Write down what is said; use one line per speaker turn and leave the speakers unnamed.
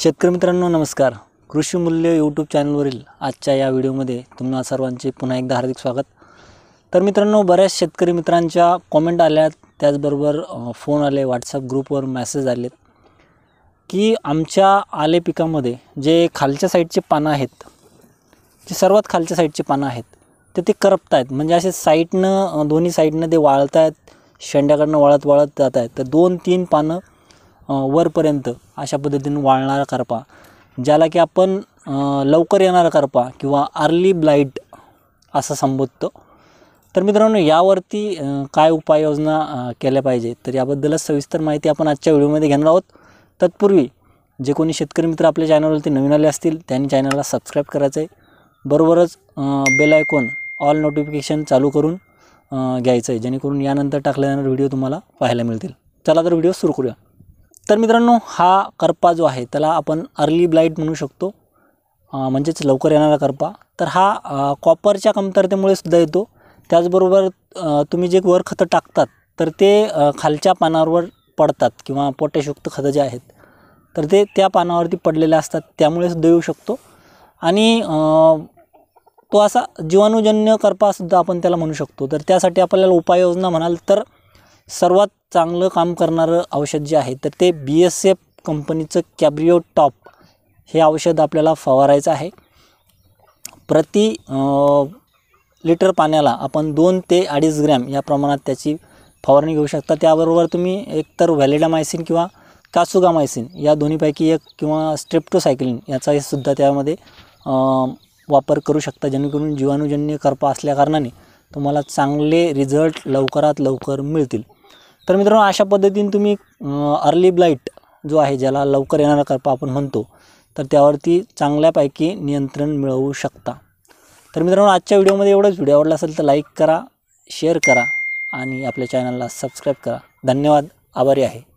शेतकरी मित्रांनो नमस्कार कृषी मूल्य यूट्यूब चॅनलवरील आजच्या या व्हिडिओमध्ये तुम्हाला सर्वांचे पुन्हा एकदा हार्दिक स्वागत तर मित्रांनो बऱ्याच शेतकरी मित्रांच्या कॉमेंट आल्यात त्याचबरोबर फोन आले व्हॉट्सअप ग्रुपवर मॅसेज आले की आमच्या आले पिकामध्ये जे खालच्या साईडचे पानं आहेत जे सर्वात खालच्या साईडचे पानं आहेत ते ते करपत आहेत म्हणजे असे साईडनं दोन्ही साईडनं ते वाळत आहेत शेंड्याकडनं वाळत वाळत जात आहेत तर दोन तीन पानं वरपर्यंत अशा पद्धतीनं वाळणारा करपा ज्याला की आपण लवकर येणारा करपा किंवा अर्ली ब्लाईट असं संबोधतो तर मित्रांनो यावरती काय उपाययोजना केल्या पाहिजे तर याबद्दलच सविस्तर माहिती आपण आजच्या व्हिडिओमध्ये घेणार आहोत तत्पूर्वी जे कोणी शेतकरी मित्र आपल्या चॅनलवरती नवीन आले असतील त्यांनी चॅनलला सबस्क्राईब करायचं आहे बरोबरच बेल आयकॉन ऑल नोटिफिकेशन चालू करून घ्यायचं आहे जेणेकरून यानंतर टाकल्या जाणारे व्हिडिओ तुम्हाला पाहायला मिळतील चला तर व्हिडिओ सुरू करूया तर मित्रांनो हा करपा जो आहे त्याला आपण अर्ली ब्लाईट म्हणू शकतो म्हणजेच लवकर येणारा करपा तर हा कॉपरच्या कमतरतेमुळे सुद्धा येतो त्याचबरोबर तुम्ही जे वर खतं टाकतात तर ते खालच्या पानावर पडतात किंवा पोटॅशयुक्त खतं जे आहेत तर ते त्या पानावरती पडलेले असतात त्यामुळे सुद्धा येऊ शकतो आणि तो असा जीवाणूजन्य करपासुद्धा आपण त्याला म्हणू शकतो तर त्यासाठी आपल्याला उपाययोजना म्हणाल तर सर्वात चांगलं काम करणारं औषध जे आहे तर ते बी एस एफ कंपनीचं कॅब्रिओ टॉप हे औषध आपल्याला फवारायचं आहे प्रति लिटर पाण्याला आपण दोन ते अडीच ग्रॅम या प्रमाणात त्याची फवारणी घेऊ शकता त्याबरोबर तुम्ही एकतर व्हॅलिडामायसिन किंवा कासुगामायसिन या दोन्हीपैकी एक किंवा स्ट्रेप्टोसायक्लिन याचाही सुद्धा त्यामध्ये वापर करू शकता जेणेकरून जीवाणूजन्य करपा असल्याकारणाने तुम्हाला चांगले रिझल्ट लवकरात लवकर मिळतील तर मित्रांनो अशा पद्धतीने तुम्ही अर्ली ब्लाईट जो आहे ज्याला लवकर येणारा करपा आपण म्हणतो तर त्यावरती चांगल्यापैकी नियंत्रण मिळवू शकता तर मित्रांनो आजच्या व्हिडिओमध्ये एवढंच व्हिडिओ आवडला असेल तर लाईक करा शेअर करा आणि आपल्या चॅनलला सबस्क्राईब करा धन्यवाद आभारी आहे